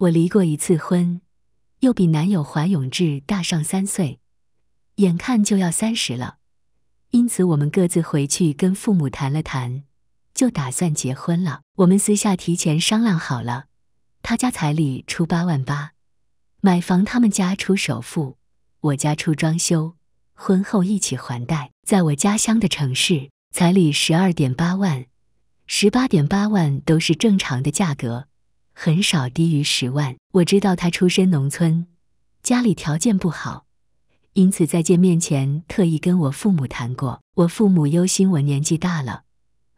我离过一次婚，又比男友华永志大上三岁，眼看就要三十了，因此我们各自回去跟父母谈了谈，就打算结婚了。我们私下提前商量好了，他家彩礼出八万八，买房他们家出首付，我家出装修，婚后一起还贷。在我家乡的城市，彩礼十二点八万、十八点八万都是正常的价格。很少低于十万。我知道他出身农村，家里条件不好，因此在见面前特意跟我父母谈过。我父母忧心我年纪大了，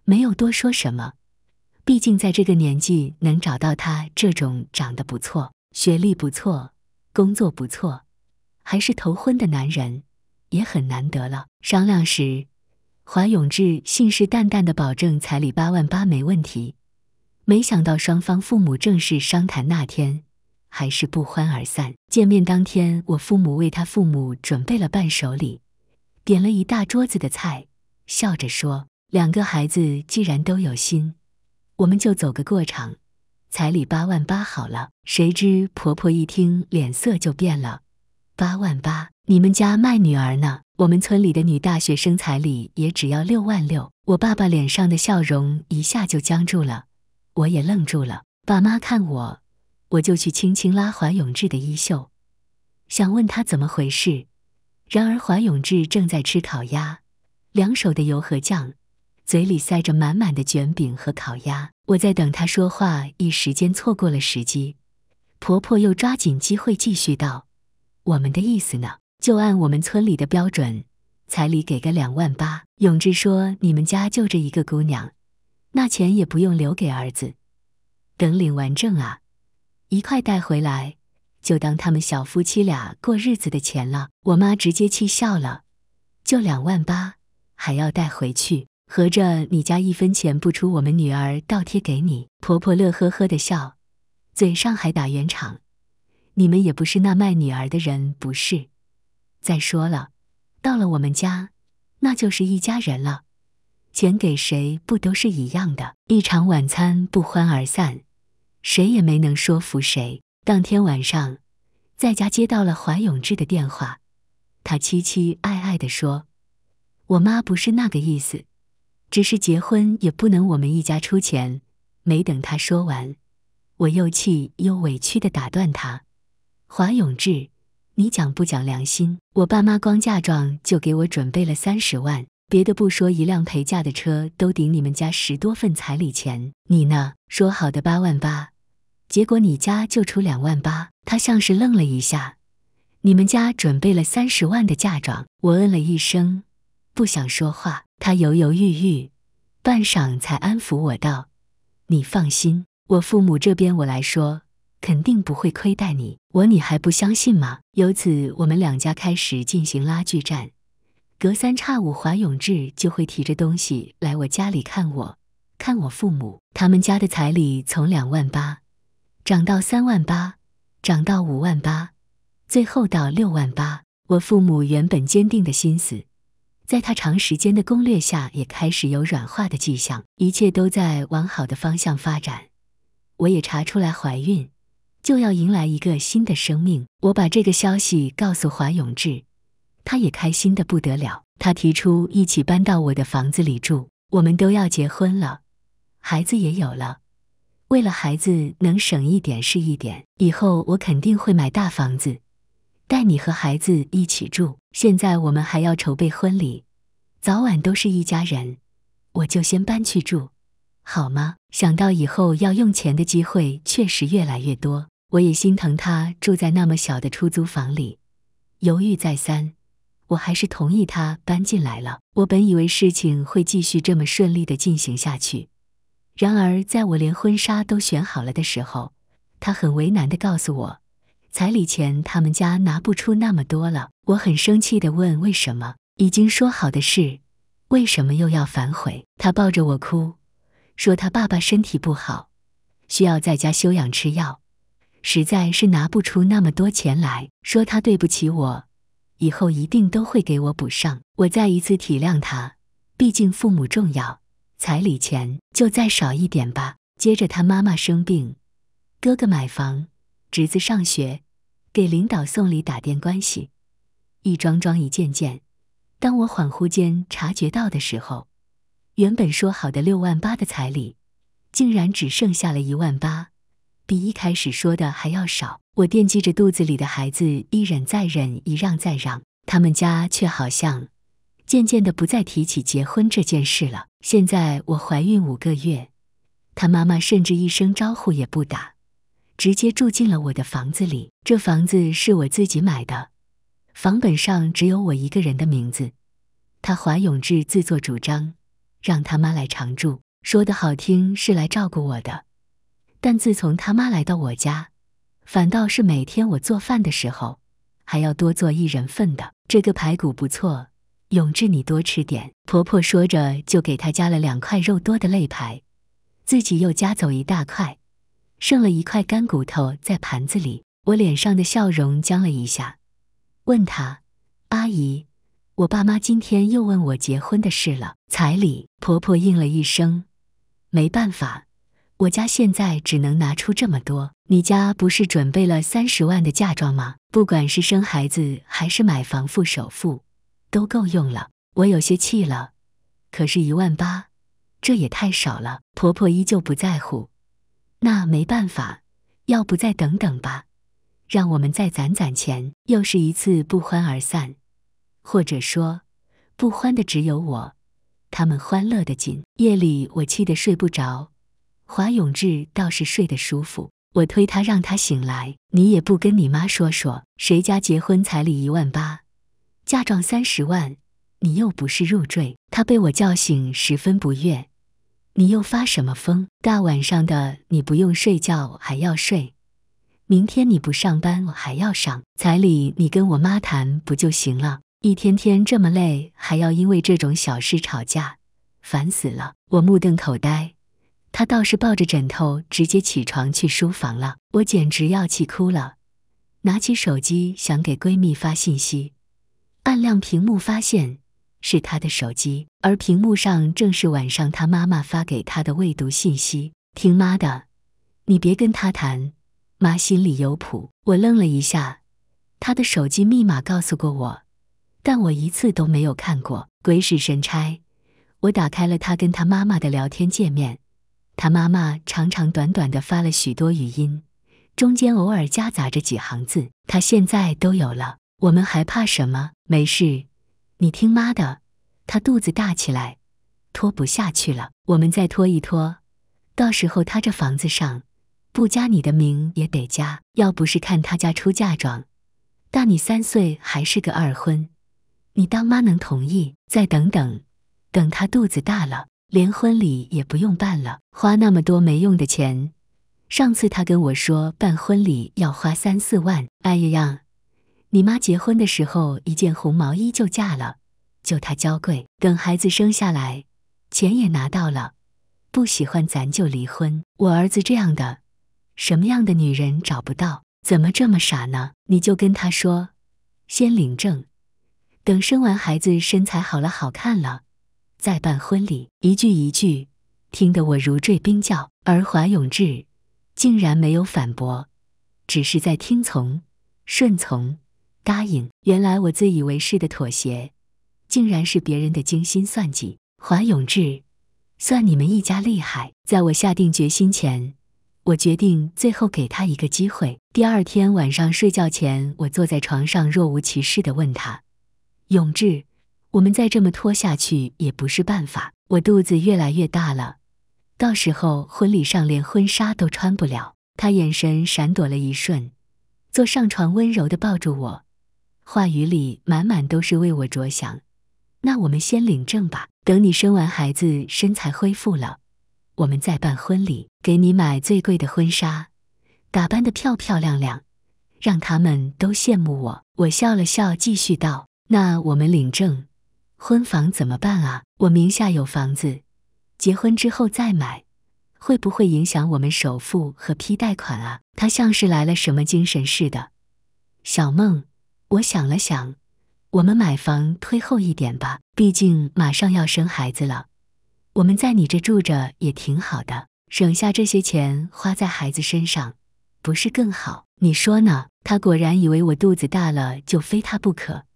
没有多说什么。毕竟在这个年纪能找到他这种长得不错、学历不错、工作不错，还是头婚的男人，也很难得了。商量时，华永志信誓旦旦的保证彩礼八万八没问题。没想到双方父母正式商谈那天，还是不欢而散。见面当天，我父母为他父母准备了伴手礼，点了一大桌子的菜，笑着说：“两个孩子既然都有心，我们就走个过场，彩礼八万八好了。”谁知婆婆一听，脸色就变了：“八万八，你们家卖女儿呢？我们村里的女大学生彩礼也只要六万六。”我爸爸脸上的笑容一下就僵住了。我也愣住了，爸妈看我，我就去轻轻拉华永志的衣袖，想问他怎么回事。然而华永志正在吃烤鸭，两手的油和酱，嘴里塞着满满的卷饼和烤鸭。我在等他说话，一时间错过了时机。婆婆又抓紧机会继续道：“我们的意思呢，就按我们村里的标准，彩礼给个两万八。”永志说：“你们家就这一个姑娘。”那钱也不用留给儿子，等领完证啊，一块带回来，就当他们小夫妻俩过日子的钱了。我妈直接气笑了，就两万八，还要带回去，合着你家一分钱不出，我们女儿倒贴给你？婆婆乐呵呵的笑，嘴上还打圆场，你们也不是那卖女儿的人，不是？再说了，到了我们家，那就是一家人了。钱给谁不都是一样的？一场晚餐不欢而散，谁也没能说服谁。当天晚上，在家接到了华永志的电话，他凄凄爱爱地说：“我妈不是那个意思，只是结婚也不能我们一家出钱。”没等他说完，我又气又委屈地打断他：“华永志，你讲不讲良心？我爸妈光嫁妆就给我准备了三十万。”别的不说，一辆陪嫁的车都顶你们家十多份彩礼钱。你呢？说好的八万八，结果你家就出两万八。他像是愣了一下。你们家准备了三十万的嫁妆。我嗯了一声，不想说话。他犹犹豫豫，半晌才安抚我道：“你放心，我父母这边我来说，肯定不会亏待你。我你还不相信吗？”由此，我们两家开始进行拉锯战。隔三差五，华永志就会提着东西来我家里看我，看我父母。他们家的彩礼从两万八，涨到三万八，涨到五万八，最后到六万八。我父母原本坚定的心思，在他长时间的攻略下，也开始有软化的迹象。一切都在往好的方向发展。我也查出来怀孕，就要迎来一个新的生命。我把这个消息告诉华永志。他也开心的不得了，他提出一起搬到我的房子里住。我们都要结婚了，孩子也有了，为了孩子能省一点是一点，以后我肯定会买大房子，带你和孩子一起住。现在我们还要筹备婚礼，早晚都是一家人，我就先搬去住，好吗？想到以后要用钱的机会确实越来越多，我也心疼他住在那么小的出租房里，犹豫再三。我还是同意他搬进来了。我本以为事情会继续这么顺利的进行下去，然而在我连婚纱都选好了的时候，他很为难的告诉我，彩礼钱他们家拿不出那么多了。我很生气的问：“为什么？已经说好的事，为什么又要反悔？”他抱着我哭，说他爸爸身体不好，需要在家休养吃药，实在是拿不出那么多钱来，说他对不起我。以后一定都会给我补上。我再一次体谅他，毕竟父母重要，彩礼钱就再少一点吧。接着他妈妈生病，哥哥买房，侄子上学，给领导送礼打点关系，一桩桩一件件。当我恍惚间察觉到的时候，原本说好的六万八的彩礼，竟然只剩下了一万八。比一开始说的还要少。我惦记着肚子里的孩子，一忍再忍，一让再让。他们家却好像渐渐的不再提起结婚这件事了。现在我怀孕五个月，他妈妈甚至一声招呼也不打，直接住进了我的房子里。这房子是我自己买的，房本上只有我一个人的名字。他华永志自作主张，让他妈来常住，说的好听是来照顾我的。但自从他妈来到我家，反倒是每天我做饭的时候，还要多做一人份的。这个排骨不错，永志你多吃点。婆婆说着，就给她夹了两块肉多的肋排，自己又夹走一大块，剩了一块干骨头在盘子里。我脸上的笑容僵了一下，问她：“阿姨，我爸妈今天又问我结婚的事了，彩礼？”婆婆应了一声：“没办法。”我家现在只能拿出这么多，你家不是准备了三十万的嫁妆吗？不管是生孩子还是买房付首付，都够用了。我有些气了，可是，一万八，这也太少了。婆婆依旧不在乎，那没办法，要不再等等吧，让我们再攒攒钱。又是一次不欢而散，或者说，不欢的只有我，他们欢乐的紧。夜里，我气得睡不着。华永志倒是睡得舒服，我推他让他醒来。你也不跟你妈说说，谁家结婚彩礼一万八，嫁妆三十万，你又不是入赘。他被我叫醒，十分不悦。你又发什么疯？大晚上的，你不用睡觉还要睡。明天你不上班，我还要上。彩礼你跟我妈谈不就行了？一天天这么累，还要因为这种小事吵架，烦死了。我目瞪口呆。她倒是抱着枕头直接起床去书房了，我简直要气哭了。拿起手机想给闺蜜发信息，按亮屏幕发现是她的手机，而屏幕上正是晚上她妈妈发给她的未读信息。听妈的，你别跟他谈，妈心里有谱。我愣了一下，她的手机密码告诉过我，但我一次都没有看过。鬼使神差，我打开了她跟她妈妈的聊天界面。他妈妈长长短短的发了许多语音，中间偶尔夹杂着几行字。他现在都有了，我们还怕什么？没事，你听妈的。他肚子大起来，拖不下去了。我们再拖一拖，到时候他这房子上，不加你的名也得加。要不是看他家出嫁妆，大你三岁还是个二婚，你当妈能同意？再等等，等他肚子大了。连婚礼也不用办了，花那么多没用的钱。上次他跟我说办婚礼要花三四万，哎呀呀，你妈结婚的时候一件红毛衣就嫁了，就她娇贵。等孩子生下来，钱也拿到了，不喜欢咱就离婚。我儿子这样的，什么样的女人找不到？怎么这么傻呢？你就跟他说，先领证，等生完孩子，身材好了，好看了。在办婚礼，一句一句，听得我如坠冰窖。而华永志竟然没有反驳，只是在听从、顺从、答应。原来我自以为是的妥协，竟然是别人的精心算计。华永志，算你们一家厉害。在我下定决心前，我决定最后给他一个机会。第二天晚上睡觉前，我坐在床上若无其事地问他，永志。我们再这么拖下去也不是办法，我肚子越来越大了，到时候婚礼上连婚纱都穿不了。他眼神闪躲了一瞬，坐上床，温柔的抱住我，话语里满满都是为我着想。那我们先领证吧，等你生完孩子，身材恢复了，我们再办婚礼，给你买最贵的婚纱，打扮的漂漂亮亮，让他们都羡慕我。我笑了笑，继续道：那我们领证。婚房怎么办啊？我名下有房子，结婚之后再买，会不会影响我们首付和批贷款啊？他像是来了什么精神似的。小梦，我想了想，我们买房推后一点吧，毕竟马上要生孩子了，我们在你这住着也挺好的，省下这些钱花在孩子身上，不是更好？你说呢？他果然以为我肚子大了就非他不可。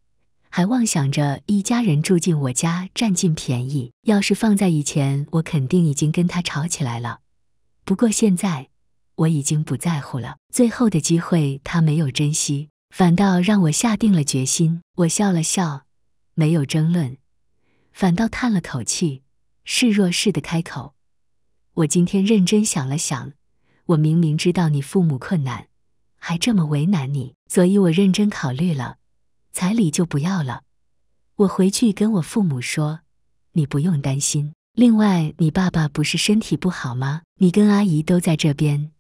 还妄想着一家人住进我家占尽便宜。要是放在以前，我肯定已经跟他吵起来了。不过现在我已经不在乎了。最后的机会他没有珍惜，反倒让我下定了决心。我笑了笑，没有争论，反倒叹了口气，示弱似的开口：“我今天认真想了想，我明明知道你父母困难，还这么为难你，所以我认真考虑了。”彩礼就不要了，我回去跟我父母说，你不用担心。另外，你爸爸不是身体不好吗？你跟阿姨都在这边，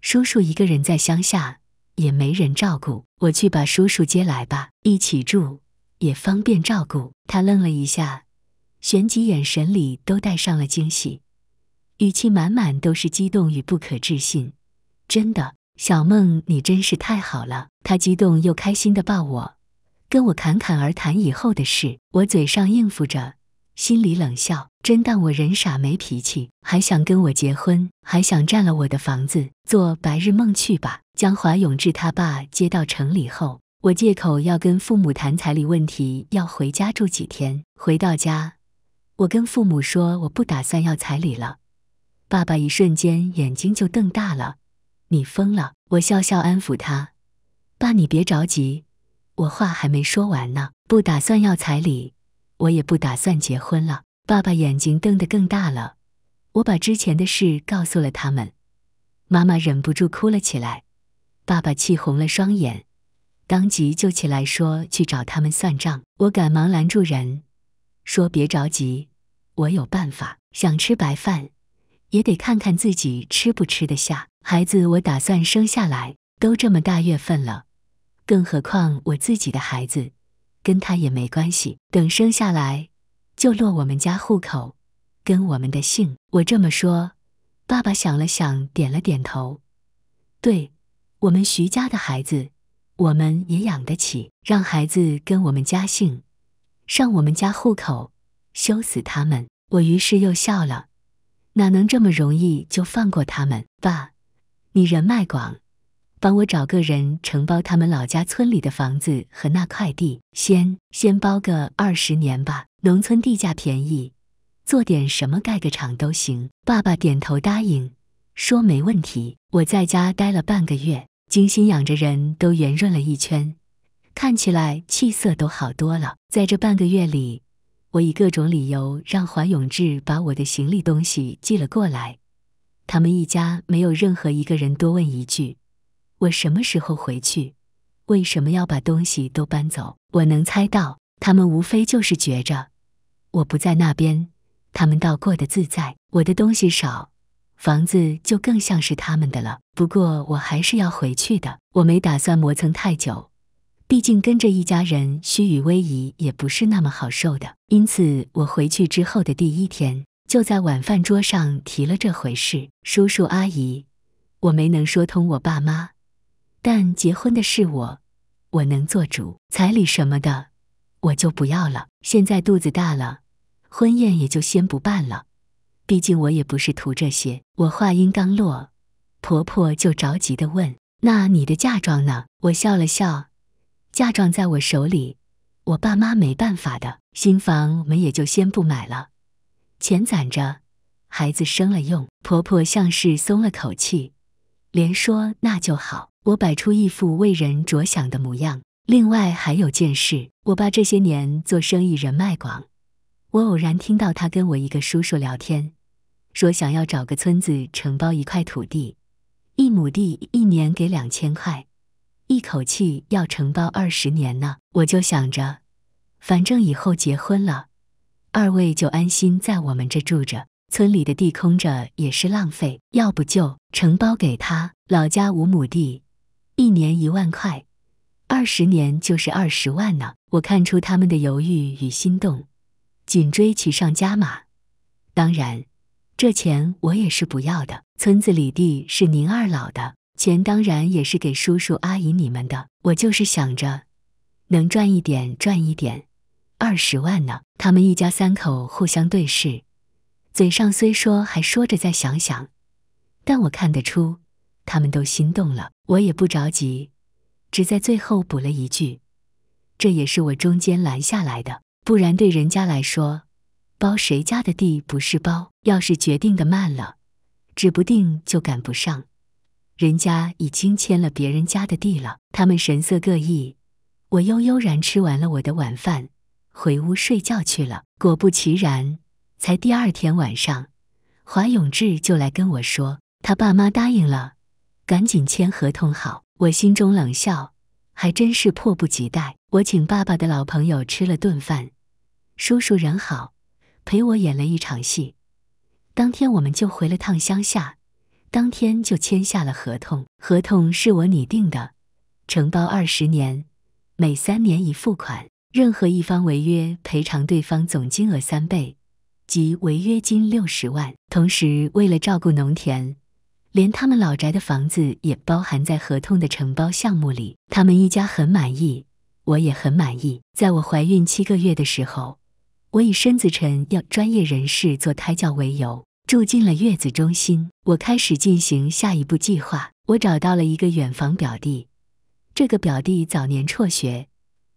叔叔一个人在乡下也没人照顾，我去把叔叔接来吧，一起住也方便照顾。他愣了一下，旋即眼神里都带上了惊喜，语气满满都是激动与不可置信。真的，小梦，你真是太好了！他激动又开心的抱我。跟我侃侃而谈以后的事，我嘴上应付着，心里冷笑。真当我人傻没脾气，还想跟我结婚，还想占了我的房子，做白日梦去吧！江华永志他爸接到城里后，我借口要跟父母谈彩礼问题，要回家住几天。回到家，我跟父母说我不打算要彩礼了。爸爸一瞬间眼睛就瞪大了：“你疯了！”我笑笑安抚他：“爸，你别着急。”我话还没说完呢，不打算要彩礼，我也不打算结婚了。爸爸眼睛瞪得更大了，我把之前的事告诉了他们，妈妈忍不住哭了起来，爸爸气红了双眼，当即就起来说去找他们算账。我赶忙拦住人，说别着急，我有办法。想吃白饭，也得看看自己吃不吃得下。孩子，我打算生下来，都这么大月份了。更何况我自己的孩子，跟他也没关系。等生下来，就落我们家户口，跟我们的姓。我这么说，爸爸想了想，点了点头。对，我们徐家的孩子，我们也养得起。让孩子跟我们家姓，上我们家户口，羞死他们！我于是又笑了。哪能这么容易就放过他们？爸，你人脉广。帮我找个人承包他们老家村里的房子和那块地，先先包个二十年吧。农村地价便宜，做点什么盖个厂都行。爸爸点头答应，说没问题。我在家待了半个月，精心养着，人都圆润了一圈，看起来气色都好多了。在这半个月里，我以各种理由让华永志把我的行李东西寄了过来。他们一家没有任何一个人多问一句。我什么时候回去？为什么要把东西都搬走？我能猜到，他们无非就是觉着我不在那边，他们倒过得自在。我的东西少，房子就更像是他们的了。不过我还是要回去的，我没打算磨蹭太久，毕竟跟着一家人虚与委蛇也不是那么好受的。因此，我回去之后的第一天就在晚饭桌上提了这回事。叔叔阿姨，我没能说通我爸妈。但结婚的是我，我能做主，彩礼什么的，我就不要了。现在肚子大了，婚宴也就先不办了，毕竟我也不是图这些。我话音刚落，婆婆就着急地问：“那你的嫁妆呢？”我笑了笑：“嫁妆在我手里，我爸妈没办法的。新房我们也就先不买了，钱攒着，孩子生了用。”婆婆像是松了口气，连说：“那就好。”我摆出一副为人着想的模样。另外还有件事，我爸这些年做生意人脉广，我偶然听到他跟我一个叔叔聊天，说想要找个村子承包一块土地，一亩地一年给两千块，一口气要承包二十年呢。我就想着，反正以后结婚了，二位就安心在我们这住着，村里的地空着也是浪费，要不就承包给他老家五亩地。一年一万块，二十年就是二十万呢。我看出他们的犹豫与心动，紧追其上加码。当然，这钱我也是不要的。村子里地是您二老的，钱当然也是给叔叔阿姨你们的。我就是想着能赚一点赚一点，二十万呢。他们一家三口互相对视，嘴上虽说还说着再想想，但我看得出。他们都心动了，我也不着急，只在最后补了一句：“这也是我中间拦下来的，不然对人家来说，包谁家的地不是包？要是决定的慢了，指不定就赶不上。人家已经签了别人家的地了。”他们神色各异。我悠悠然吃完了我的晚饭，回屋睡觉去了。果不其然，才第二天晚上，华永志就来跟我说，他爸妈答应了。赶紧签合同好，我心中冷笑，还真是迫不及待。我请爸爸的老朋友吃了顿饭，叔叔人好，陪我演了一场戏。当天我们就回了趟乡下，当天就签下了合同。合同是我拟定的，承包二十年，每三年一付款，任何一方违约赔偿对方总金额三倍，即违约金六十万。同时，为了照顾农田。连他们老宅的房子也包含在合同的承包项目里，他们一家很满意，我也很满意。在我怀孕七个月的时候，我以身子沉要专业人士做胎教为由，住进了月子中心。我开始进行下一步计划。我找到了一个远房表弟，这个表弟早年辍学，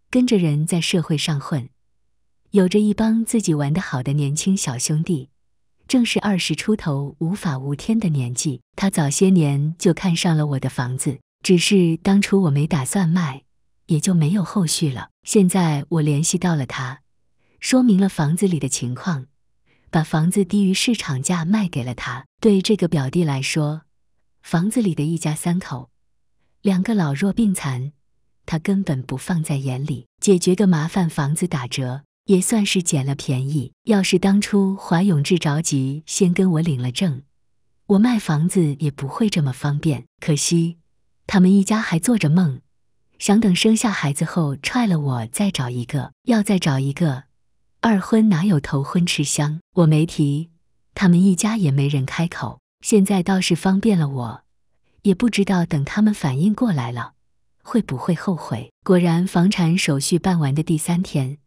跟着人在社会上混，有着一帮自己玩得好的年轻小兄弟。正是二十出头无法无天的年纪，他早些年就看上了我的房子，只是当初我没打算卖，也就没有后续了。现在我联系到了他，说明了房子里的情况，把房子低于市场价卖给了他。对这个表弟来说，房子里的一家三口，两个老弱病残，他根本不放在眼里，解决个麻烦，房子打折。也算是捡了便宜。要是当初华永志着急，先跟我领了证，我卖房子也不会这么方便。可惜他们一家还做着梦，想等生下孩子后踹了我再找一个。要再找一个二婚哪有头婚吃香？我没提，他们一家也没人开口。现在倒是方便了我，也不知道等他们反应过来了，会不会后悔？果然，房产手续办完的第三天。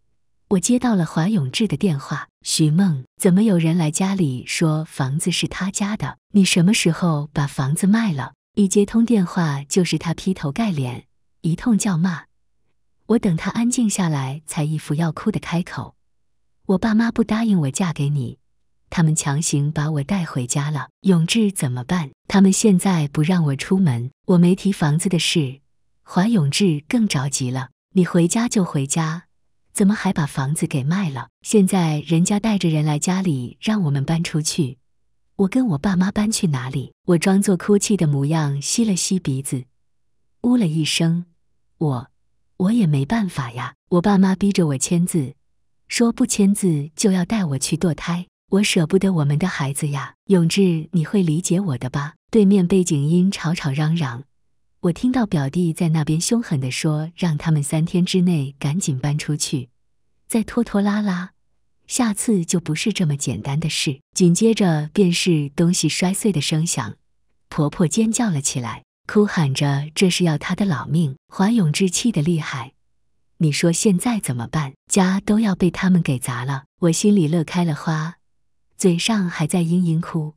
我接到了华永志的电话，徐梦，怎么有人来家里说房子是他家的？你什么时候把房子卖了？一接通电话，就是他劈头盖脸一通叫骂。我等他安静下来，才一副要哭的开口：“我爸妈不答应我嫁给你，他们强行把我带回家了。永志怎么办？他们现在不让我出门，我没提房子的事。”华永志更着急了：“你回家就回家。”怎么还把房子给卖了？现在人家带着人来家里，让我们搬出去。我跟我爸妈搬去哪里？我装作哭泣的模样，吸了吸鼻子，呜了一声。我，我也没办法呀。我爸妈逼着我签字，说不签字就要带我去堕胎。我舍不得我们的孩子呀。永志，你会理解我的吧？对面背景音吵吵嚷嚷。我听到表弟在那边凶狠地说：“让他们三天之内赶紧搬出去，再拖拖拉拉，下次就不是这么简单的事。”紧接着便是东西摔碎的声响，婆婆尖叫了起来，哭喊着：“这是要她的老命！”华永志气得厉害，你说现在怎么办？家都要被他们给砸了，我心里乐开了花，嘴上还在嘤嘤哭，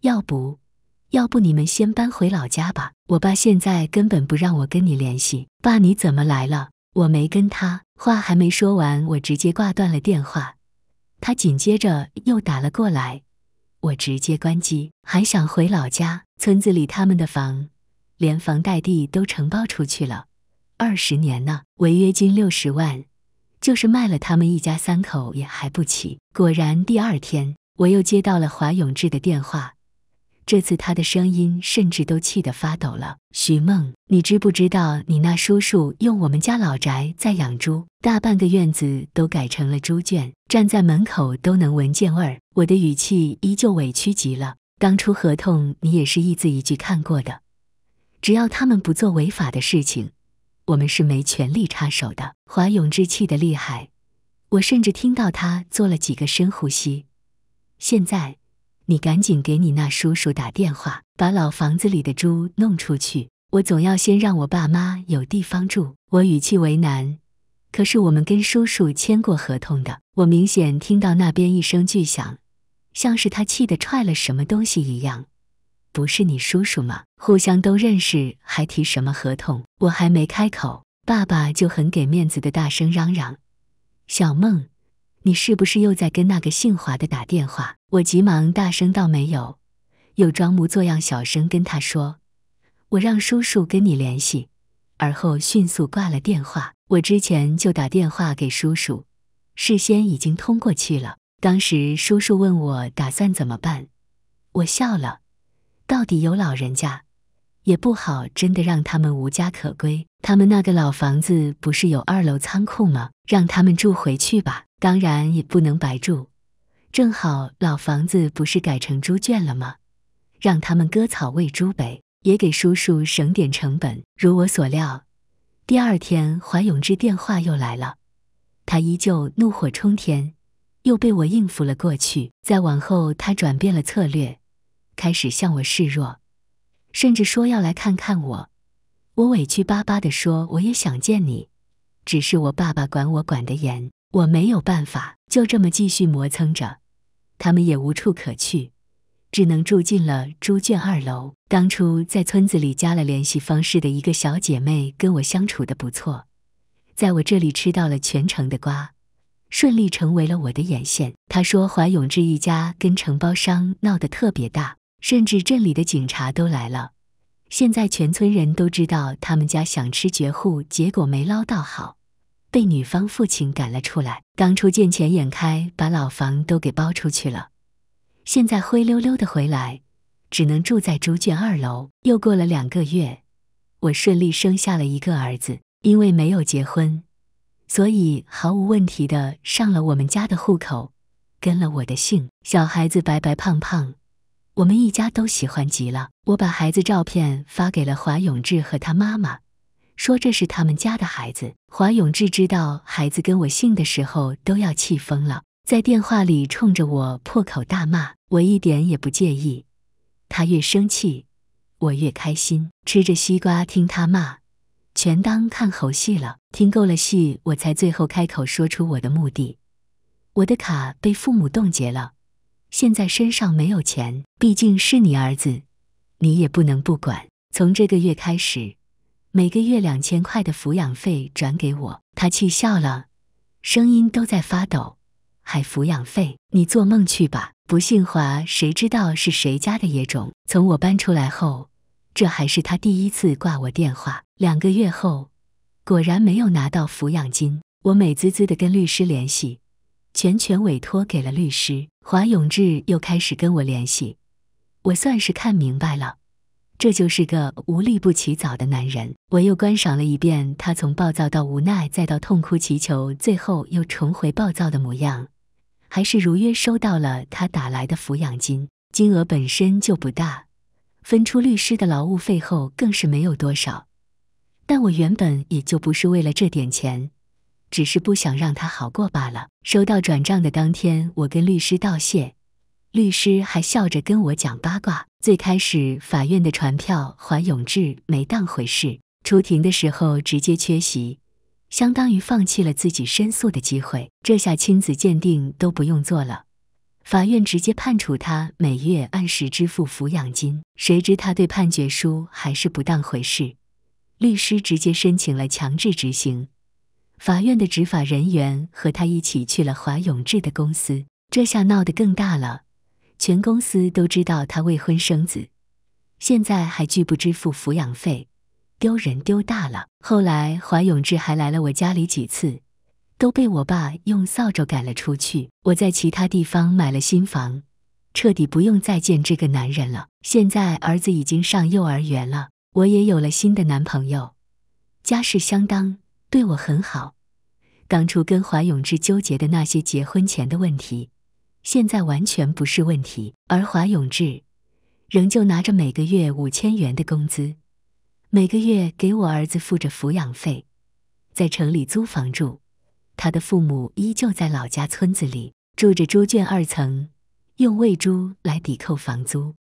要不……要不你们先搬回老家吧。我爸现在根本不让我跟你联系。爸，你怎么来了？我没跟他话还没说完，我直接挂断了电话。他紧接着又打了过来，我直接关机。还想回老家？村子里他们的房，连房带地都承包出去了，二十年呢，违约金六十万，就是卖了他们一家三口也还不起。果然，第二天我又接到了华永志的电话。这次他的声音甚至都气得发抖了。徐梦，你知不知道你那叔叔用我们家老宅在养猪，大半个院子都改成了猪圈，站在门口都能闻见味儿。我的语气依旧委屈极了。当初合同你也是一字一句看过的，只要他们不做违法的事情，我们是没权利插手的。华永志气得厉害，我甚至听到他做了几个深呼吸。现在。你赶紧给你那叔叔打电话，把老房子里的猪弄出去。我总要先让我爸妈有地方住。我语气为难，可是我们跟叔叔签过合同的。我明显听到那边一声巨响，像是他气得踹了什么东西一样。不是你叔叔吗？互相都认识，还提什么合同？我还没开口，爸爸就很给面子的大声嚷嚷：“小梦。”你是不是又在跟那个姓华的打电话？我急忙大声道：“没有。”又装模作样小声跟他说：“我让叔叔跟你联系。”而后迅速挂了电话。我之前就打电话给叔叔，事先已经通过去了。当时叔叔问我打算怎么办，我笑了。到底有老人家，也不好真的让他们无家可归。他们那个老房子不是有二楼仓库吗？让他们住回去吧。当然也不能白住，正好老房子不是改成猪圈了吗？让他们割草喂猪呗，也给叔叔省点成本。如我所料，第二天华永志电话又来了，他依旧怒火冲天，又被我应付了过去。再往后，他转变了策略，开始向我示弱，甚至说要来看看我。我委屈巴巴地说：“我也想见你，只是我爸爸管我管得严。”我没有办法，就这么继续磨蹭着。他们也无处可去，只能住进了猪圈二楼。当初在村子里加了联系方式的一个小姐妹，跟我相处的不错，在我这里吃到了全城的瓜，顺利成为了我的眼线。她说，华永志一家跟承包商闹得特别大，甚至镇里的警察都来了。现在全村人都知道他们家想吃绝户，结果没捞到好。被女方父亲赶了出来。当初见钱眼开，把老房都给包出去了，现在灰溜溜的回来，只能住在猪圈二楼。又过了两个月，我顺利生下了一个儿子。因为没有结婚，所以毫无问题的上了我们家的户口，跟了我的姓。小孩子白白胖胖，我们一家都喜欢极了。我把孩子照片发给了华永志和他妈妈。说这是他们家的孩子。华永志知道孩子跟我姓的时候，都要气疯了，在电话里冲着我破口大骂。我一点也不介意，他越生气，我越开心。吃着西瓜听他骂，全当看猴戏了。听够了戏，我才最后开口说出我的目的：我的卡被父母冻结了，现在身上没有钱。毕竟是你儿子，你也不能不管。从这个月开始。每个月两千块的抚养费转给我，他气笑了，声音都在发抖，还抚养费？你做梦去吧！不姓华，谁知道是谁家的野种？从我搬出来后，这还是他第一次挂我电话。两个月后，果然没有拿到抚养金，我美滋滋的跟律师联系，全权委托给了律师。华永志又开始跟我联系，我算是看明白了。这就是个无力不起早的男人。我又观赏了一遍他从暴躁到无奈，再到痛哭祈求，最后又重回暴躁的模样。还是如约收到了他打来的抚养金，金额本身就不大，分出律师的劳务费后更是没有多少。但我原本也就不是为了这点钱，只是不想让他好过罢了。收到转账的当天，我跟律师道谢。律师还笑着跟我讲八卦。最开始，法院的传票，华永志没当回事，出庭的时候直接缺席，相当于放弃了自己申诉的机会。这下亲子鉴定都不用做了，法院直接判处他每月按时支付抚养金。谁知他对判决书还是不当回事，律师直接申请了强制执行，法院的执法人员和他一起去了华永志的公司，这下闹得更大了。全公司都知道他未婚生子，现在还拒不支付抚养费，丢人丢大了。后来华永志还来了我家里几次，都被我爸用扫帚赶了出去。我在其他地方买了新房，彻底不用再见这个男人了。现在儿子已经上幼儿园了，我也有了新的男朋友，家世相当，对我很好。当初跟华永志纠结的那些结婚前的问题。现在完全不是问题，而华永志仍旧拿着每个月五千元的工资，每个月给我儿子付着抚养费，在城里租房住。他的父母依旧在老家村子里住着猪圈二层，用喂猪来抵扣房租。